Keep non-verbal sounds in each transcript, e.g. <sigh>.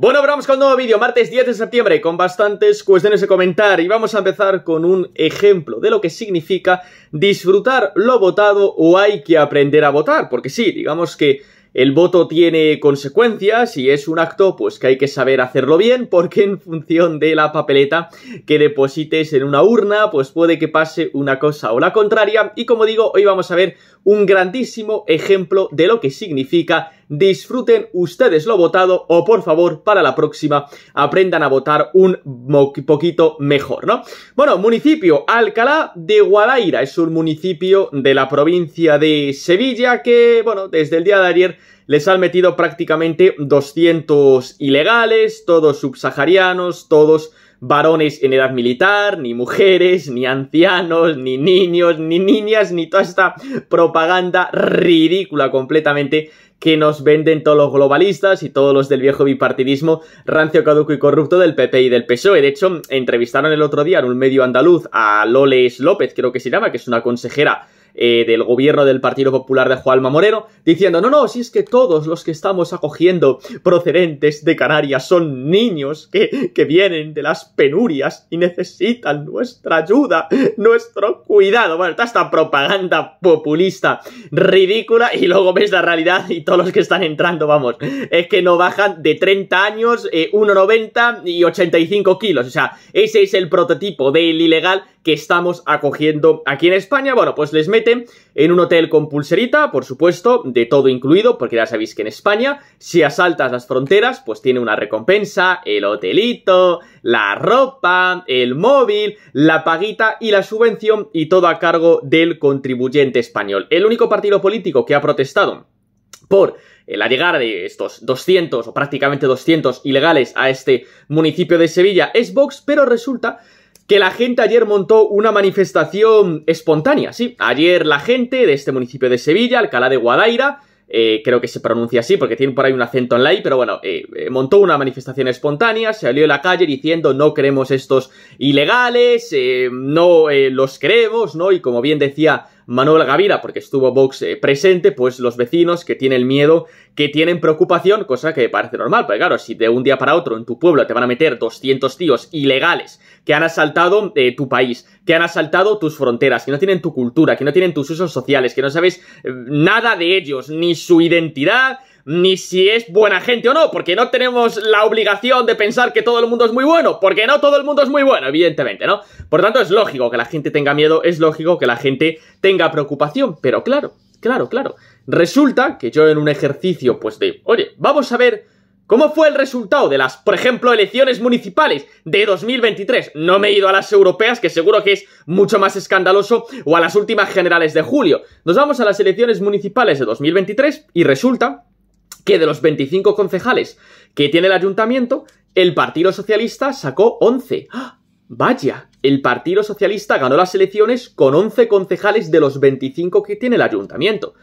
Bueno, vamos con un nuevo vídeo, martes 10 de septiembre, con bastantes cuestiones de comentar y vamos a empezar con un ejemplo de lo que significa disfrutar lo votado o hay que aprender a votar, porque sí, digamos que el voto tiene consecuencias y es un acto pues que hay que saber hacerlo bien porque en función de la papeleta que deposites en una urna pues puede que pase una cosa o la contraria y como digo hoy vamos a ver un grandísimo ejemplo de lo que significa Disfruten ustedes lo votado o por favor para la próxima aprendan a votar un poquito mejor, ¿no? Bueno, municipio Alcalá de Guadaira es un municipio de la provincia de Sevilla que, bueno, desde el día de ayer les han metido prácticamente 200 ilegales, todos subsaharianos, todos varones en edad militar, ni mujeres, ni ancianos, ni niños, ni niñas, ni toda esta propaganda ridícula completamente que nos venden todos los globalistas y todos los del viejo bipartidismo rancio, caduco y corrupto del PP y del PSOE. De hecho, entrevistaron el otro día en un medio andaluz a Loles López, creo que se llama, que es una consejera eh, del gobierno del Partido Popular de Juanma Moreno, diciendo, no, no, si es que todos los que estamos acogiendo procedentes de Canarias son niños que, vienen de las penurias y necesitan nuestra ayuda, nuestro cuidado. Bueno, está esta propaganda populista ridícula y luego ves la realidad y todos los que están entrando, vamos, es que no bajan de 30 años, 1,90 eh, y 85 kilos. O sea, ese es el prototipo del ilegal que estamos acogiendo aquí en España. Bueno, pues les meto en un hotel con pulserita, por supuesto, de todo incluido, porque ya sabéis que en España, si asaltas las fronteras, pues tiene una recompensa, el hotelito, la ropa, el móvil, la paguita y la subvención y todo a cargo del contribuyente español. El único partido político que ha protestado por la llegada de estos 200 o prácticamente 200 ilegales a este municipio de Sevilla es Vox, pero resulta que la gente ayer montó una manifestación espontánea, sí. Ayer la gente de este municipio de Sevilla, Alcalá de Guadaira, eh, creo que se pronuncia así porque tiene por ahí un acento en la I, pero bueno, eh, eh, montó una manifestación espontánea, salió a la calle diciendo no queremos estos ilegales, no los queremos, ¿no? Y como bien decía Manuel Gavira, porque estuvo Vox eh, presente, pues los vecinos que tienen miedo, que tienen preocupación, cosa que parece normal, porque claro, si de un día para otro en tu pueblo te van a meter 200 tíos ilegales que han asaltado eh, tu país, que han asaltado tus fronteras, que no tienen tu cultura, que no tienen tus usos sociales, que no sabes eh, nada de ellos, ni su identidad, ni si es buena gente o no, porque no tenemos la obligación de pensar que todo el mundo es muy bueno, porque no todo el mundo es muy bueno, evidentemente, ¿no? Por tanto, es lógico que la gente tenga miedo, es lógico que la gente tenga preocupación, pero claro, claro, claro. Resulta que yo en un ejercicio, pues de, oye, vamos a ver ¿Cómo fue el resultado de las, por ejemplo, elecciones municipales de 2023? No me he ido a las europeas, que seguro que es mucho más escandaloso, o a las últimas generales de julio. Nos vamos a las elecciones municipales de 2023 y resulta de los 25 concejales que tiene el ayuntamiento, el Partido Socialista sacó 11. ¡Ah! Vaya, el Partido Socialista ganó las elecciones con 11 concejales de los 25 que tiene el ayuntamiento.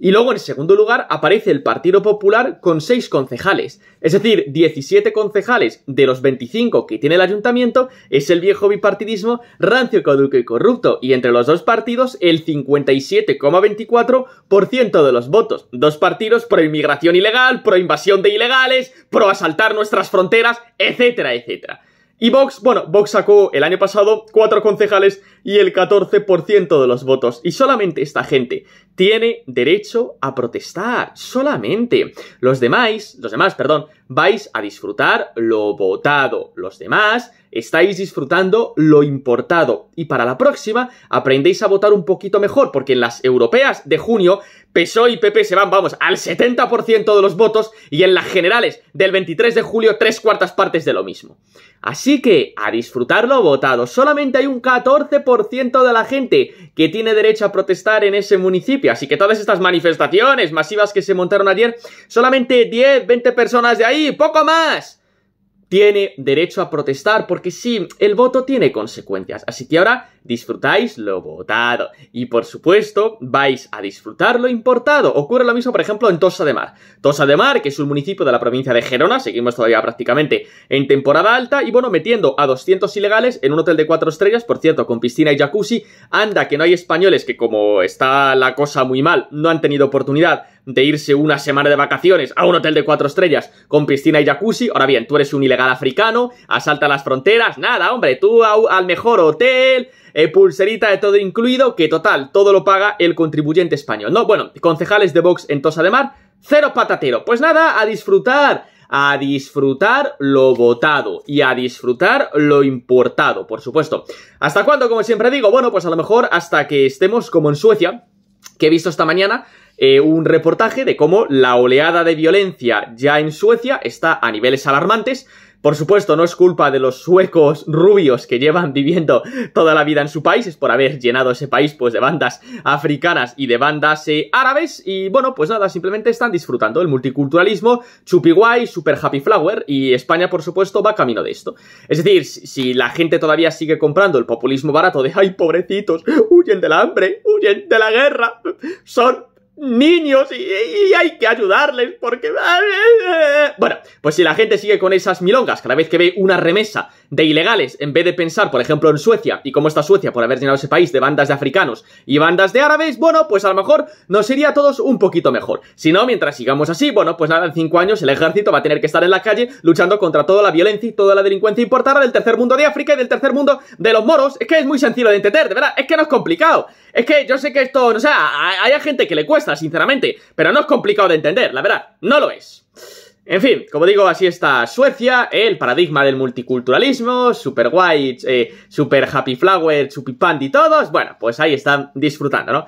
Y luego, en segundo lugar, aparece el Partido Popular con seis concejales. Es decir, 17 concejales de los 25 que tiene el ayuntamiento es el viejo bipartidismo rancio, caduco y corrupto. Y entre los dos partidos, el 57,24% de los votos. Dos partidos pro inmigración ilegal, pro invasión de ilegales, pro asaltar nuestras fronteras, etcétera, etcétera. Y Vox, bueno, Vox sacó el año pasado cuatro concejales y el 14% de los votos. Y solamente esta gente tiene derecho a protestar. Solamente. Los demás, los demás, perdón, vais a disfrutar lo votado. Los demás estáis disfrutando lo importado. Y para la próxima aprendéis a votar un poquito mejor, porque en las europeas de junio PSOE y PP se van, vamos, al 70% de los votos y en las generales del 23 de julio tres cuartas partes de lo mismo. Así que, a disfrutarlo votado, solamente hay un 14% de la gente que tiene derecho a protestar en ese municipio, así que todas estas manifestaciones masivas que se montaron ayer, solamente 10, 20 personas de ahí, poco más tiene derecho a protestar, porque sí, el voto tiene consecuencias. Así que ahora disfrutáis lo votado. Y por supuesto, vais a disfrutar lo importado. Ocurre lo mismo, por ejemplo, en Tosa de Mar. Tosa de Mar, que es un municipio de la provincia de Gerona, seguimos todavía prácticamente en temporada alta, y bueno, metiendo a 200 ilegales en un hotel de cuatro estrellas, por cierto, con piscina y jacuzzi. Anda, que no hay españoles que como está la cosa muy mal, no han tenido oportunidad de irse una semana de vacaciones a un hotel de cuatro estrellas con piscina y jacuzzi. Ahora bien, tú eres un ilegal africano, asalta las fronteras, nada, hombre, tú al mejor hotel, eh, pulserita de todo incluido, que total, todo lo paga el contribuyente español. No, bueno, concejales de Vox en Tosa de Mar, cero patatero. Pues nada, a disfrutar a disfrutar lo votado y a disfrutar lo importado, por supuesto. ¿Hasta cuándo? Como siempre digo, bueno, pues a lo mejor hasta que estemos como en Suecia, que he visto esta mañana, eh, un reportaje de cómo la oleada de violencia ya en Suecia está a niveles alarmantes. Por supuesto, no es culpa de los suecos rubios que llevan viviendo toda la vida en su país, es por haber llenado ese país pues de bandas africanas y de bandas eh, árabes y bueno, pues nada, simplemente están disfrutando el multiculturalismo, chupi guay, super happy flower y España por supuesto va camino de esto. Es decir, si la gente todavía sigue comprando el populismo barato de ay pobrecitos, huyen del hambre, huyen de la guerra, son niños y, hay que ayudarles porque... Eh. Bueno, pues si la gente sigue con esas milongas cada vez que ve una remesa de ilegales, en vez de pensar, por ejemplo, en Suecia y cómo está Suecia por haber llenado ese país de bandas de africanos y bandas de árabes, bueno, pues a lo mejor nos iría a todos un poquito mejor. Si no, mientras sigamos así, bueno, pues nada, en cinco años el ejército va a tener que estar en la calle luchando contra toda la violencia y toda la delincuencia importada del tercer mundo de África y del tercer mundo de los moros. Es que es muy sencillo de entender, de verdad, es que no es complicado. Es que yo sé que esto, o sea, hay, hay gente que le cuesta sinceramente, pero no es complicado de entender, la verdad, no lo es. En fin, como digo, así está Suecia, el paradigma del multiculturalismo, super white, eh, super happy flower, super y todos, bueno, pues ahí están disfrutando, ¿no?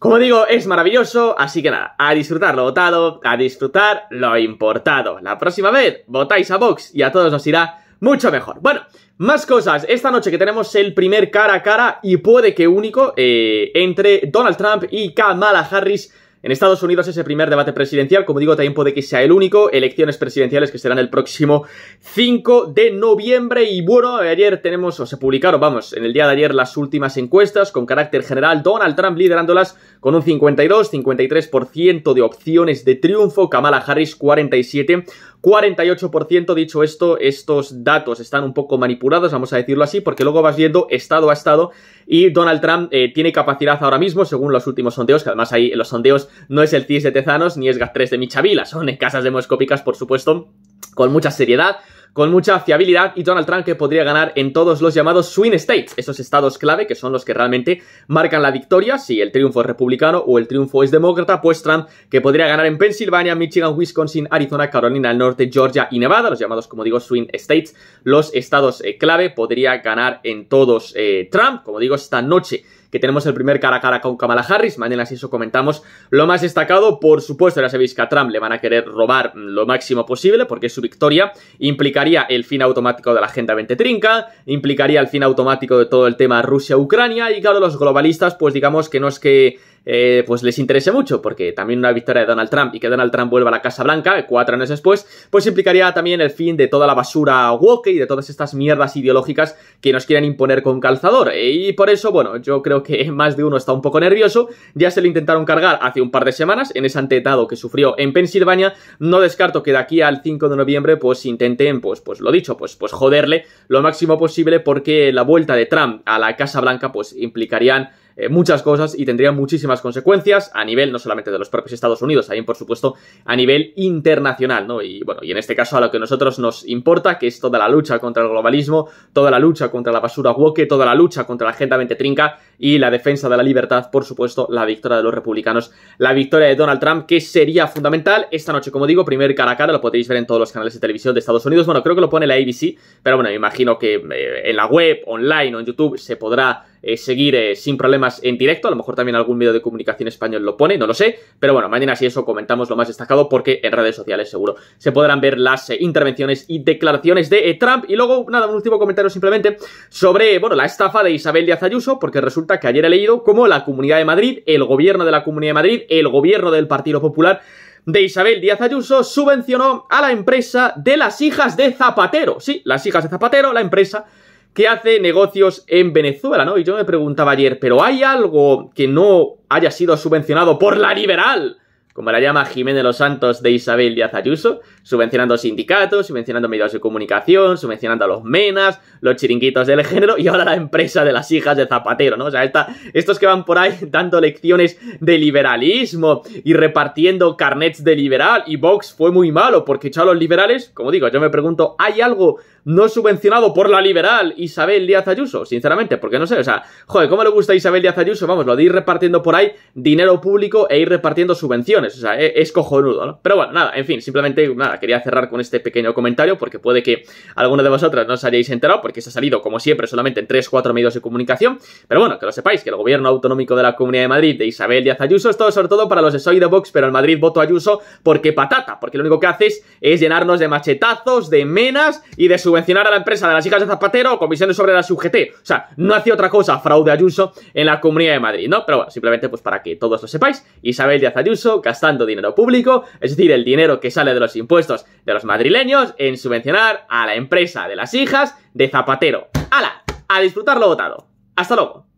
Como digo, es maravilloso, así que nada, a disfrutar lo votado, a disfrutar lo importado. La próxima vez votáis a Vox y a todos nos irá mucho mejor. Bueno, más cosas. Esta noche que tenemos el primer cara a cara y puede que único eh, entre Donald Trump y Kamala Harris en Estados Unidos ese primer debate presidencial, como digo, también puede que sea el único, elecciones presidenciales que serán el próximo 5 de noviembre y bueno, ayer tenemos, o se publicaron, vamos, en el día de ayer las últimas encuestas con carácter general, Donald Trump liderándolas con un 52-53% de opciones de triunfo, Kamala Harris 47, 48%, dicho esto, estos datos están un poco manipulados, vamos a decirlo así, porque luego vas viendo estado a estado y Donald Trump eh, tiene capacidad ahora mismo, según los últimos sondeos, que además hay los sondeos no es el CIS de Tezanos ni es GAT3 de Michavila, son en casas demoscópicas, por supuesto, con mucha seriedad, con mucha fiabilidad y Donald Trump que podría ganar en todos los llamados swing states, esos estados clave que son los que realmente marcan la victoria, si el triunfo es republicano o el triunfo es demócrata, pues Trump que podría ganar en Pensilvania, Michigan, Wisconsin, Arizona, Carolina del Norte, Georgia y Nevada, los llamados como digo swing states, los estados eh, clave, podría ganar en todos eh, Trump, como digo esta noche que tenemos el primer cara a cara con Kamala Harris. Mañana, si eso comentamos, lo más destacado, por supuesto, ya sabéis que a Trump le van a querer robar lo máximo posible, porque su victoria implicaría el fin automático de la Agenda 2030, implicaría el fin automático de todo el tema Rusia-Ucrania, y claro, los globalistas, pues digamos que no es que eh, pues les interese mucho, porque también una victoria de Donald Trump y que Donald Trump vuelva a la Casa Blanca cuatro años después, pues implicaría también el fin de toda la basura woke y de todas estas mierdas ideológicas que nos quieren imponer con calzador. Eh, y por eso, bueno, yo creo que <laughs> más de uno está un poco nervioso. Ya se lo intentaron cargar hace un par de semanas en ese antetado que sufrió en Pensilvania. No descarto que de aquí al 5 de noviembre, pues intenten, pues, pues lo dicho, pues, pues joderle lo máximo posible porque la vuelta de Trump a la Casa Blanca, pues implicarían eh, muchas cosas y tendrían muchísimas consecuencias a nivel no solamente de los propios Estados Unidos, también por supuesto a nivel internacional, ¿no? Y bueno, y en este caso a lo que nosotros nos importa, que es toda la lucha contra el globalismo, toda la lucha contra la basura woke, toda la lucha contra la Agenda 2030, y la defensa de la libertad, por supuesto, la victoria de los republicanos, la victoria de Donald Trump, que sería fundamental esta noche, como digo, primer cara a cara, lo podéis ver en todos los canales de televisión de Estados Unidos, bueno, creo que lo pone la ABC, pero bueno, me imagino que eh, en la web, online o en YouTube se podrá eh, seguir eh, sin problemas en directo. A lo mejor también algún medio de comunicación español lo pone, no lo sé. Pero bueno, mañana si eso comentamos lo más destacado porque en redes sociales seguro se podrán ver las intervenciones y declaraciones de Trump. Y luego, nada, un último comentario simplemente sobre, bueno, la estafa de Isabel Díaz Ayuso porque resulta que ayer he leído, como la Comunidad de Madrid, el gobierno de la Comunidad de Madrid, el gobierno del Partido Popular de Isabel Díaz Ayuso subvencionó a la empresa de las hijas de Zapatero. Sí, las hijas de Zapatero, la empresa que hace negocios en Venezuela, ¿no? Y yo me preguntaba ayer, ¿pero hay algo que no haya sido subvencionado por la liberal como la llama Jiménez Los Santos de Isabel Díaz Ayuso, subvencionando sindicatos, subvencionando medios de comunicación, subvencionando a los menas, los chiringuitos del género y ahora la empresa de las hijas de Zapatero, ¿no? O sea, estos que van por ahí <laughs> dando lecciones de liberalismo y repartiendo carnets de liberal y Vox fue muy malo porque echó a los liberales, como digo, yo me pregunto, ¿hay algo no subvencionado por la liberal Isabel Díaz Ayuso? Sinceramente, porque no sé, o sea, joder, ¿cómo le gusta a Isabel Díaz Ayuso? Vamos, lo de ir repartiendo por ahí dinero público e ir repartiendo subvenciones. E-, es, cojonudo, ¿no? Pero bueno, nada, en fin, simplemente nada, quería cerrar con este pequeño comentario porque puede que alguno de vosotras no os hayáis enterado porque se ha salido, como siempre, solamente en 3-4 medios de comunicación. Pero bueno, que lo sepáis, que el gobierno autonómico de la Comunidad de Madrid de Isabel Díaz Ayuso, es todo sobre todo para los de Soy de Vox, pero en Madrid voto Ayuso porque patata, porque lo único que haces es llenarnos de machetazos, de menas y de subvencionar a la empresa de las hijas de Zapatero o comisiones sobre la UGT. O sea, no hacía otra cosa fraude Ayuso en la Comunidad de Madrid, ¿no? Pero bueno, simplemente pues para que todos lo sepáis, Isabel Díaz Ayuso, que gastando dinero público, es decir, el dinero que sale de los impuestos de los madrileños, en subvencionar a la empresa de las hijas de Zapatero. ¡Hala! A disfrutar lo votado. Hasta luego.